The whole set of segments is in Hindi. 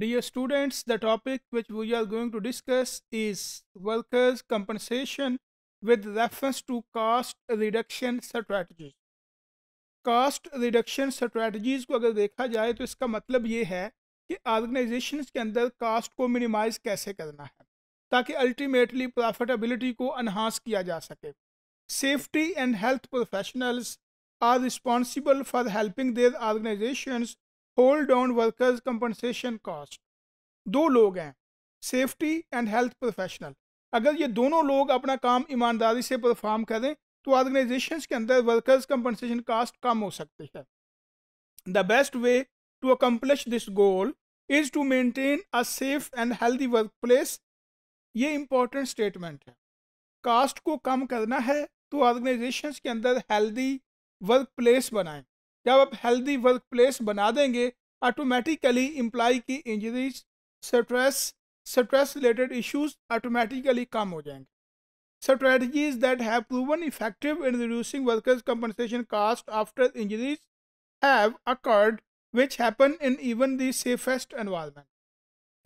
Dear students, the topic which we are going to discuss is workers' compensation with reference to cost reduction strategies. Cost reduction strategies को अगर देखा जाए तो इसका मतलब ये है कि ऑर्गेनाइजेशन के अंदर कास्ट को मिनिमाइज कैसे करना है ताकि अल्टीमेटली प्रॉफिटेबिलिटी को अनहांस किया जा सके safety and health professionals are responsible for helping their organisations hold on workers compensation cost दो लोग हैं सेफ्टी एंड हेल्थ प्रोफेशनल अगर ये दोनों लोग अपना काम ईमानदारी से परफॉर्म करें तो ऑर्गेनाइजेशन के अंदर वर्कर्स कंपनसेशन कास्ट कम हो सकती है the best way to accomplish this goal is to maintain a safe and healthy workplace ये इंपॉर्टेंट स्टेटमेंट है कास्ट को कम करना है तो ऑर्गेनाइजेशन के अंदर हेल्दी वर्क प्लेस बनाएं जब आप हेल्दी वर्क प्लेस बना देंगे ऑटोमेटिकली एम्प्लाई की injuries stress stress related issues automatically कम हो जाएंगे strategies that have proven effective in reducing workers compensation cost after injuries have occurred which happen in even the safest environment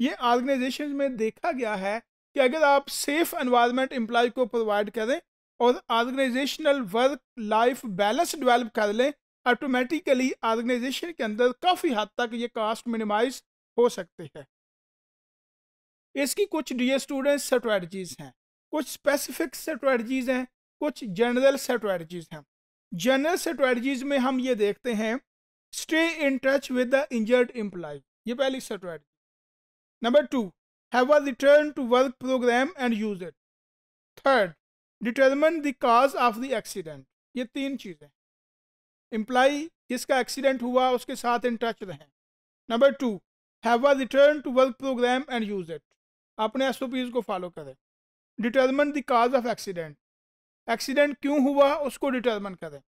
ये ऑर्गेनाइजेशन में देखा गया है कि अगर आप सेफ एनवायरमेंट एम्प्लाई को प्रोवाइड करें और organisational work life balance develop कर लें ऑटोमेटिकली ऑर्गेनाइजेशन के अंदर काफ़ी हद तक ये कास्ट मिनिमाइज हो सकते हैं इसकी कुछ डी स्टूडेंट स्ट्रेटजीज हैं कुछ स्पेसिफिक स्ट्रेटजीज हैं कुछ जनरल स्ट्रेटजीज हैं जनरल स्ट्रेटजीज में हम ये देखते हैं stay in touch with the injured employee ये पहली strategy number two have a return to work programme and use it third determine the cause of the accident ये तीन चीज़ें एम्प्लाई जिसका एक्सीडेंट हुआ उसके साथ इन टच रहें number two have a return to work programme and use it अपने एस को फॉलो करें determine the cause of accident accident क्यों हुआ उसको डिटर्मन करें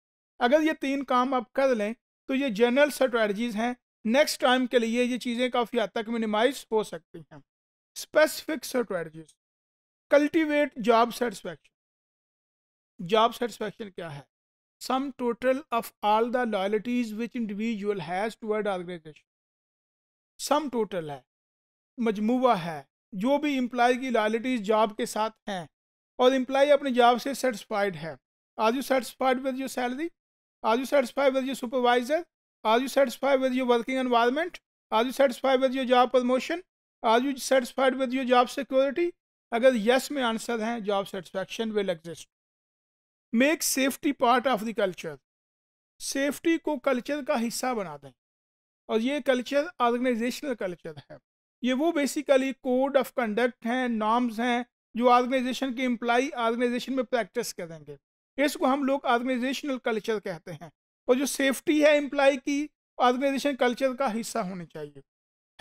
अगर ये तीन काम आप कर लें तो ये जनरल स्ट्रेटजीज़ हैं नेक्स्ट टाइम के लिए ये चीज़ें काफ़ी हद तक मिनिमाइज हो सकती हैं specific strategies cultivate job satisfaction job satisfaction क्या है sum total of all the loyalties which individual has toward organization sum total है मजमुआ है जो भी एम्प्लॉय की लॉयलिटीज जॉब के साथ हैं और इम्प्लाई अपने जॉब से सेटिस्फाइड है are you satisfied with your salary are you satisfied with your supervisor are you satisfied with your working environment are you satisfied with your job promotion are you satisfied with your job security अगर यस में आंसर है job satisfaction will exist make safety part of the culture safety को कल्चर का हिस्सा बना दें और ये कल्चर ऑर्गेनाइजेशनल कल्चर है ये वो बेसिकली कोड ऑफ कंडक्ट हैं नॉर्म्स हैं जो ऑर्गेनाइजेशन के एम्प्लाई ऑर्गेनाइजेशन में प्रैक्टिस करेंगे इसको हम लोग ऑर्गेनाइजेशनल कल्चर कहते हैं और जो सेफ्टी है एम्प्लाई की ऑर्गेनाइजेशन कल्चर का हिस्सा होनी चाहिए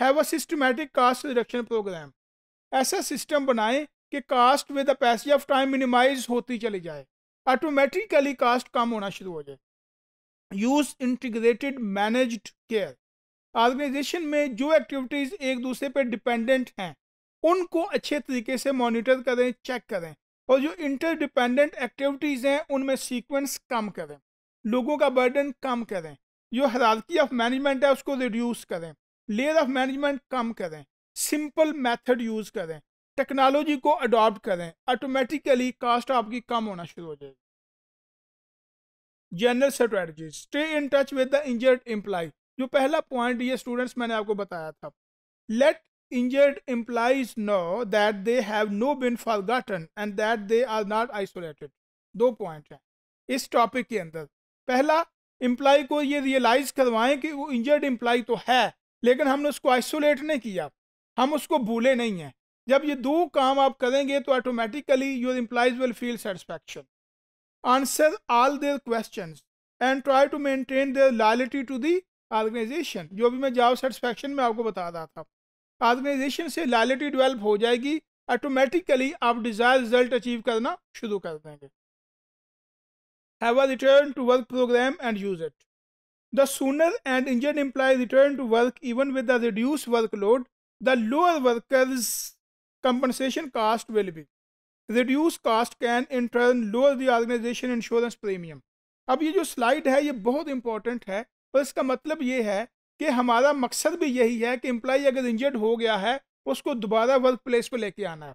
have a systematic cost reduction programme ऐसा सिस्टम बनाएं कि cost with the passage of time minimise होती चली जाए ऑटोमेटिकली कास्ट कम होना शुरू हो जाए use integrated managed care organisation में जो एक्टिविटीज़ एक दूसरे पर डिपेंडेंट हैं उनको अच्छे तरीके से मॉनिटर करें चेक करें और जो इंटर डिपेंडेंट एक्टिविटीज़ हैं उनमें सीक्वेंस कम करें लोगों का बर्डन कम करें जो हरारकी ऑफ मैनेजमेंट है उसको रिड्यूस करें लेयर ऑफ मैनेजमेंट कम करें सिंपल मेथड यूज़ करें टेक्नोलॉजी को अडॉप्ट करें ऑटोमेटिकली कास्ट आपकी कम होना शुरू हो जाएगी general strategy stay in touch with the injured employee जो पहला पॉइंट ये स्टूडेंट्स मैंने आपको बताया था let employees know that they have no been for forgotten and that they are not isolated दो पॉइंट हैं इस टॉपिक के अंदर पहला इम्प्लाई को ये रियलाइज करवाएं कि वो इंजर्ड इम्प्लाई तो है लेकिन हमने उसको आइसोलेट नहीं किया हम उसको भूले नहीं हैं जब ये दो काम आप करेंगे तो automatically your employees will feel satisfaction answer all their question and try to maintain their loyalty to the organisation जो भी मैं जॉब सेटिस्फैक्शन में आपको बता रहा था ऑर्गेनाइजेशन से लॉयलिटी डिवेल्प हो जाएगी ऑटोमेटिकली आप डिजायर रिजल्ट अचीव करना शुरू कर देंगे have a return to work programme and use it The sooner an injured employee returns to work even with reduce workload the lower workers compensation cost will be reduce cost can in turn lower the organization insurance premium अब ये जो स्लाइड है ये बहुत इंपॉर्टेंट है और इसका मतलब ये है कि हमारा मकसद भी यही है कि एम्प्लॉय अगर इंजर्ड हो गया है उसको दोबारा वर्क प्लेस पर लेके आना है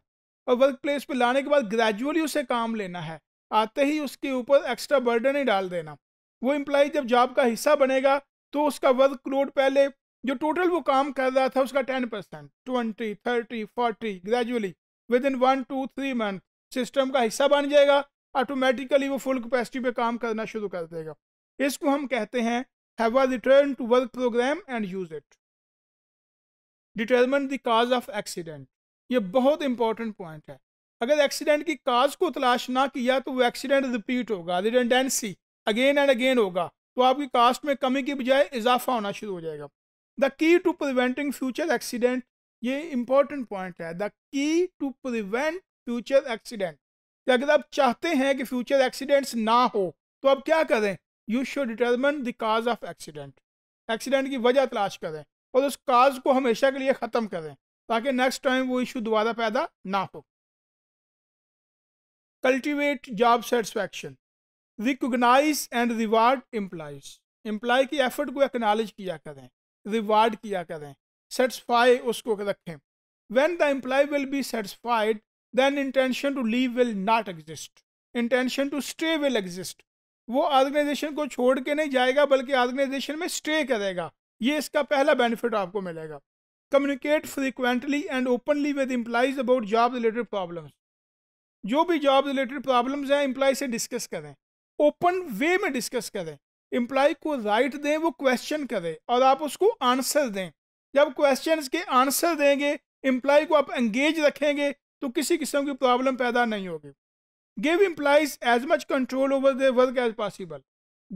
और वर्क प्लेस पर लाने के बाद ग्रेजुअली उसे काम लेना है आते ही उसके ऊपर एक्स्ट्रा बर्डन ही डाल देना वो एम्प्लॉय जब जॉब का हिस्सा बनेगा तो उसका वर्क लोड पहले जो टोटल वो काम कर रहा था उसका ten percent twenty thirty forty gradually within one two three month system का हिस्सा बन जाएगा ऑटोमेटिकली वो फुल कैपेसिटी पे काम करना शुरू कर देगा इसको हम कहते हैं have a return to work programme and use it determine the cause of accident ये बहुत इंपॉर्टेंट पॉइंट है अगर एक्सीडेंट की काज को तलाश ना किया तो वो एक्सीडेंट रिपीट होगा रिटेंडेंसी अगेन एंड अगेन होगा तो आपकी कास्ट में कमी की बजाय इजाफा होना शुरू हो जाएगा the key to preventing future accident ये इंपॉर्टेंट पॉइंट है the key to prevent future accident अगर आप चाहते हैं कि फ्यूचर एक्सीडेंट्स ना हो तो आप क्या करें you should determine the cause of accident accident की वजह तलाश करें और उस काज को हमेशा के लिए ख़त्म करें ताकि नेक्स्ट टाइम वो इशू दोबारा पैदा ना हो cultivate job satisfaction recognise and reward employees employee की एफर्ट को एक्नॉलेज किया करें रिवार्ड किया करें सेटिस्फाई उसको रखें when the employee will be satisfied then intention to leave will not exist intention to stay will exist वो ऑर्गेनाइजेशन को छोड़ के नहीं जाएगा बल्कि ऑर्गेनाइजेशन में स्टे करेगा ये इसका पहला बेनिफिट आपको मिलेगा communicate frequently and openly with employees about job related problems जो भी जॉब रिलेटेड प्रॉब्लम्स हैं एम्प्लॉय से डिस्कस करें ओपन वे में डिस्कस करें इम्प्लाई को राइट दें वो क्वेश्चन करे और आप उसको आंसर दें जब क्वेश्चन के आंसर देंगे इम्प्लाई को आप एंगेज रखेंगे तो किसी किस्म की प्रॉब्लम पैदा नहीं होगी give employees as much control over the work as possible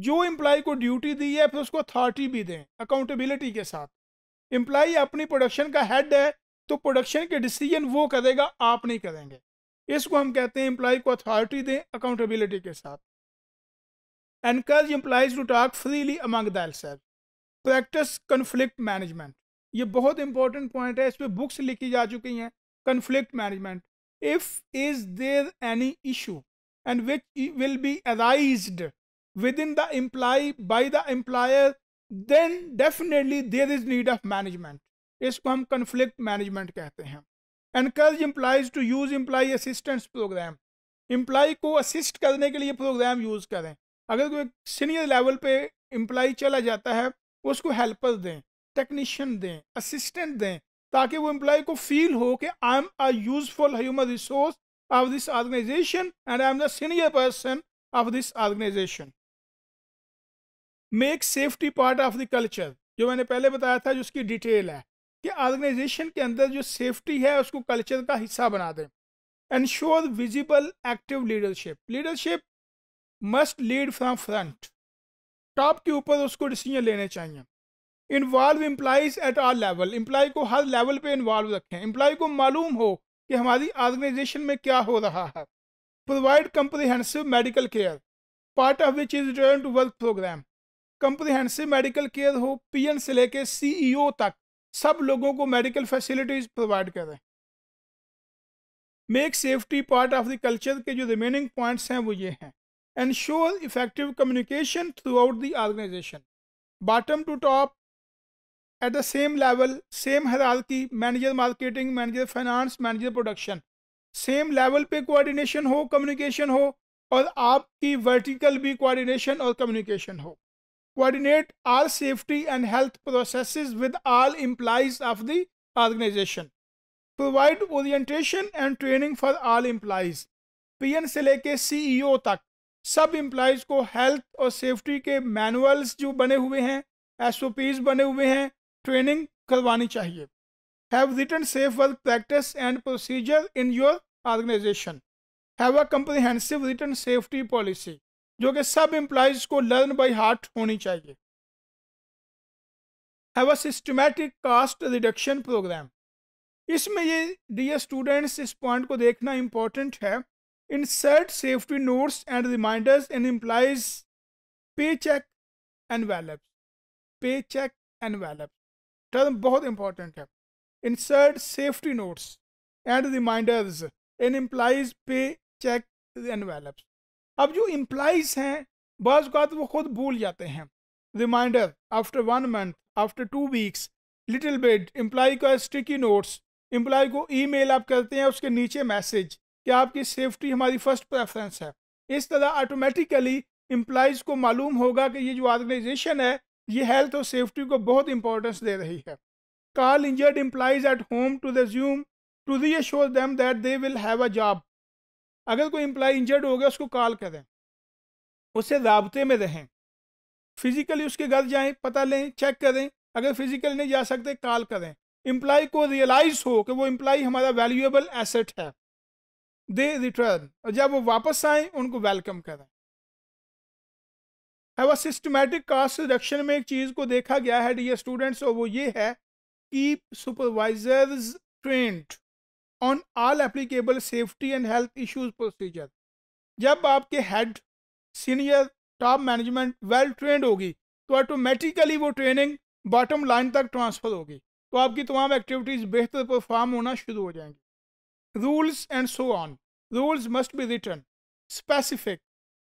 जो इम्प्लाई को ड्यूटी दी है फिर उसको अथॉरिटी भी दें अकाउंटेबिलिटी के साथ इम्प्लाई अपनी प्रोडक्शन का हेड है तो प्रोडक्शन के डिसीजन वो करेगा आप नहीं करेंगे इसको हम कहते हैं इम्प्लाई को अथॉरिटी दें अकाउंटेबिलिटी के साथ encourage employees to talk freely among themselves practise conflict management ये बहुत इंपॉर्टेंट पॉइंट है इस पर बुक्स लिखी जा चुकी हैं conflict management if is there any issue and which will be arise within the employee by the employer then definitely there is need of management इसको हम कन्फ्लिक्ट मैनेजमेंट कहते हैं encourage employees to use employee assistance programme employee को असिस्ट करने के लिए प्रोग्राम यूज़ करें अगर कोई सीनियर लेवल पे एम्प्लाई चला जाता है उसको हेल्पर दें टेक्नीशियन दें असिस्टेंट दें ताकि वो एम्प्लाई को फील हो कि I am a useful human resource of this organisation and I am the senior person of this organisation make safety part of the culture जो मैंने पहले बताया था जो उसकी डिटेल है कि ऑर्गेनाइजेशन के अंदर जो सेफ्टी है उसको कल्चर का हिस्सा बना दें ensure visible active leadership leadership must lead from front top के ऊपर उसको डिसीजन लेने चाहिए involve employees at our level employee को हर लेवल पे इन्वॉल्व रखें एम्प्लॉय को मालूम हो कि हमारी ऑर्गेनाइजेशन में क्या हो रहा है provide comprehensive medical care part of which is return to work programme comprehensive medical care हो पी से लेके सी e तक सब लोगों को मेडिकल फैसिलिटीज प्रोवाइड करें make safety part of the culture के जो रिमेनिंग पॉइंट्स हैं वो ये हैं ensures effective communication throughout the organization. Bottom to top, at the same level, same hierarchy, manager marketing, manager finance, manager production. Same level पे कोऑर्डिनेशन हो कम्युनिकेशन हो और आपकी वर्टिकल भी कोऑर्डिनेशन और कम्युनिकेशन हो coordinate all safety and health processes with all employees of the organisation provide orientation and training for all employees peon से लेके सीईओ तक सब एम्प्लॉयज को हेल्थ और सेफ्टी के मैनुअल्स जो बने हुए हैं एस बने हुए हैं ट्रेनिंग करवानी चाहिए have return safe work practice and procedure in your organisation have a comprehensive return safety policy जो कि सब एम्प्लॉयज़ को लर्न बाई हार्ट होनी चाहिए have a systematic cost reduction programme इसमें ये डी स्टूडेंट्स इस पॉइंट को देखना इम्पोर्टेंट है inserts safety notes and reminders and implies paycheck envelopes paycheck envelopes term बहुत इंपॉर्टेंट है insert safety notes and reminders in employees paycheck envelopes अब जो इम्प्लाइज हैं बाज़ तो वो खुद भूल जाते हैं reminder after one month after two weeks little bit employee का स्टिकी नोट्स इम्प्लाई को ईमेल आप करते हैं उसके नीचे मैसेज कि आपकी सेफ्टी हमारी फर्स्ट प्रेफरेंस है इस तरह ऑटोमेटिकली एम्प्लाइज़ को मालूम होगा कि ये जो ऑर्गेनाइजेशन है ये हेल्थ और सेफ्टी को बहुत इंपॉर्टेंस दे रही है call injured employees at home to resume to reassure them that they will have a job अगर कोई एम्प्लॉय इंजर्ड हो गया उसको कॉल करें उससे रबते में रहें फिज़िकली उसके घर जाएं पता लें चेक करें अगर फिज़िकली नहीं जा सकते कॉल करें एम्प्लॉय को रियलाइज़ हो कि वो एम्प्लॉय हमारा वैल्यूएबल एसेट है दे रिटर्न और जब वो वापस आए उनको वेलकम करें है वह सिस्टमेटिक कास्ट रिडक्शन में एक चीज़ को देखा गया है डी स्टूडेंट्स और वो ये है keep supervisors trained on all applicable safety and health issues procedure जब आपके head senior top management well trained होगी तो ऑटोमेटिकली वो ट्रेनिंग बॉटम लाइन तक ट्रांसफ़र होगी तो आपकी तमाम एक्टिविटीज़ बेहतर परफॉर्म होना शुरू हो जाएंगी rules and so on. Rules must be written, specific,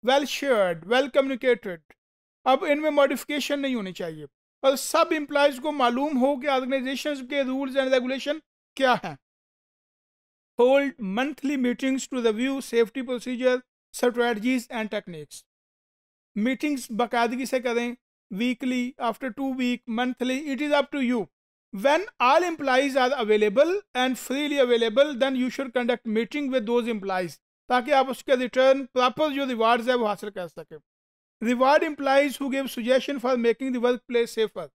well shared, well communicated. अब इनमें मॉडिफिकेशन नहीं होनी चाहिए और सब एम्प्लॉयज को मालूम हो कि ऑर्गेनाइजेशन के रूल्स एंड रेगुलेशन क्या हैं hold monthly meetings to review safety procedure strategies and techniques meetings बाकायदगी से करें weekly after two week monthly it is up to you when all employees are available and freely available then you should conduct meeting with those employees ताकि आप उसके रिटर्न प्रॉपर जो रिवार्ड्स है वो हासिल कर सकें reward employees who give suggestion for making the workplace safer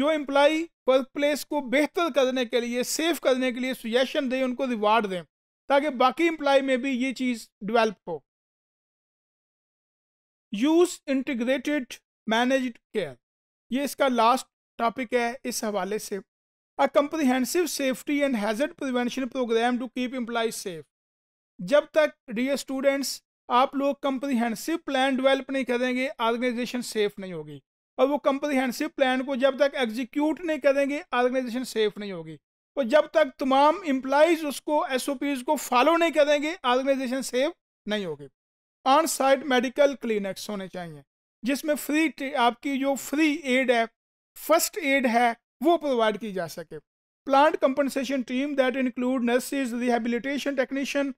जो एम्प्लॉय वर्क प्लेस को बेहतर करने के लिए सेफ करने के लिए सुजेशन दें उनको रिवार्ड दें ताकि बाकी एम्प्लॉय में भी ये चीज़ डिवेल्प हो यूज इंटीग्रेटेड मैनेज्ड केयर ये इसका लास्ट टॉपिक है इस हवाले से a comprehensive safety and hazard prevention programme to keep employees safe जब तक डी स्टूडेंट्स आप लोग कंप्रीहेंसिव प्लान डेवलप नहीं करेंगे ऑर्गेनाइजेशन सेफ नहीं होगी और वो कंप्रीहेंसिव प्लान को जब तक एग्जीक्यूट नहीं करेंगे ऑर्गेनाइजेशन सेफ नहीं होगी और जब तक तमाम एम्प्लॉज उसको एस को फॉलो नहीं करेंगे ऑर्गेनाइजेशन सेफ नहीं होगी ऑन साइड मेडिकल क्लिनिक्स होने चाहिए जिसमें फ्री आपकी जो फ्री एड है फर्स्ट एड है वो प्रोवाइड की जा सके plant compensation team that include nurses rehabilitation technician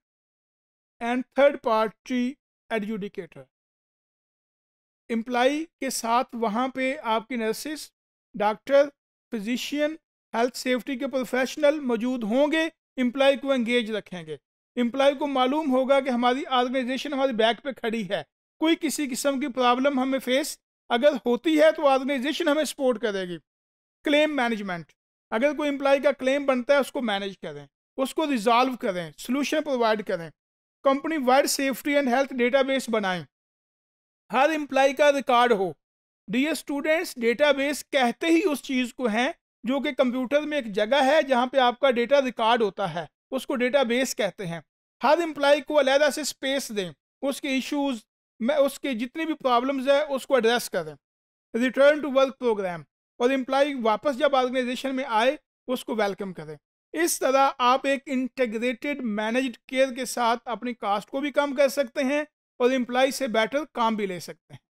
and third party adjudicator employee के साथ वहाँ पे आपकी nurses doctor physician health safety के प्रोफेशनल मौजूद होंगे एम्प्लाई को एंगेज रखेंगे एम्प्लाई को मालूम होगा कि हमारी ऑर्गेनाइजेशन हमारी बैक पे खड़ी है कोई किसी किस्म की प्रॉब्लम हमें फेस अगर होती है तो ऑर्गेनाइजेशन हमें सपोर्ट करेगी क्लेम मैनेजमेंट अगर कोई एम्प्लॉय का क्लेम बनता है उसको मैनेज करें उसको रिजॉल्व करें सोल्यूशन प्रोवाइड करें company wide safety and health database बनाएं हर इम्प्लाई का रिकॉर्ड हो डियर स्टूडेंट्स डेटाबेस कहते ही उस चीज़ को हैं जो कि कंप्यूटर में एक जगह है जहाँ पे आपका डेटा रिकॉर्ड होता है उसको डेटाबेस कहते हैं हर एम्प्लॉय को अलहदा से स्पेस दें उसके इश्यूज मैं उसके जितनी भी प्रॉब्लम्स है उसको एड्रेस करें रिटर्न टू वर्क प्रोग्राम और एम्प्लॉय वापस जब ऑर्गेनाइजेशन में आए उसको वेलकम करें इस तरह आप एक इंटेग्रेटेड मैनेज्ड केयर के साथ अपनी कास्ट को भी कम कर सकते हैं और एम्प्लॉय से बेटर काम भी ले सकते हैं